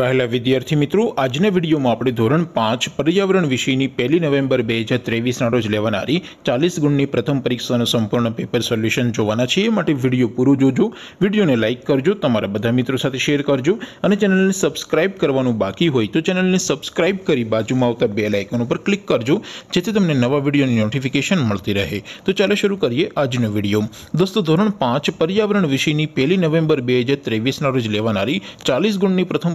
વેલા વિદ્યાર્થી મિત્રો આજ ને વિડિયો માં આપડી ધોરણ 5 પર્યાવરણ વિષય ની 1 નવેમ્બર 2023 ના રોજ લેવા નારી 40 ગુણ ની પ્રથમ પરીક્ષા નું સંપૂર્ણ પેપર સોલ્યુશન જોવાના છે માટે વિડિયો પૂરો જોજો વિડિયો ને લાઈક કરજો તમારા બધા મિત્રો સાથે શેર કરજો અને ચેનલ ને સબ્સ્ક્રાઇબ કરવાનું બાકી હોય તો ચેનલ ને સબ્સ્ક્રાઇબ કરી બાજુ માં આવતા બેલ આઇકન ઉપર ક્લિક કરજો જેથી તમને નવા વિડિયો ની નોટિફિકેશન મળતી રહે તો ચાલો શરૂ કરીએ આજ નો વિડિયો દોસ્તો ધોરણ 5 પર્યાવરણ વિષય ની 1 નવેમ્બર 2023 ના રોજ લેવા નારી 40 ગુણ ની પ્રથમ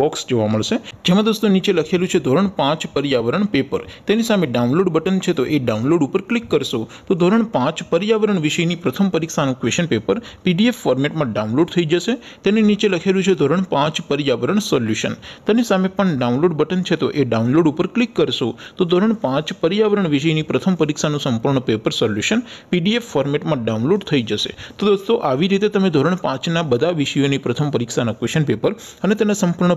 બોક્સ જોવા મળશે જેમ કે દોસ્તો નીચે લખેલું છે ધોરણ 5 પર્યાવરણ પેપર તેની સામે ડાઉનલોડ બટન છે તો એ ડાઉનલોડ ઉપર ક્લિક કરશો તો ધોરણ 5 પર્યાવરણ વિષયની પ્રથમ પરીક્ષાનું ક્વેશ્ચન પેપર પીડીએફ ફોર્મેટમાં ડાઉનલોડ થઈ જશે તેની નીચે લખેલું છે ધોરણ 5 પર્યાવરણ સોલ્યુશન તેની સામે પણ ડાઉનલોડ બટન છે તો એ ડાઉનલોડ ઉપર ક્લિક કરશો તો ધોરણ 5 પર્યાવરણ વિષયની પ્રથમ પરીક્ષાનું સંપૂર્ણ પેપર સોલ્યુશન પીડીએફ ફોર્મેટમાં ડાઉનલોડ થઈ જશે તો દોસ્તો આવી રીતે તમે ધોરણ 5 ના બધા વિષયોની પ્રથમ પરીક્ષાના ક્વેશ્ચન પેપર અને તેના સંપૂર્ણ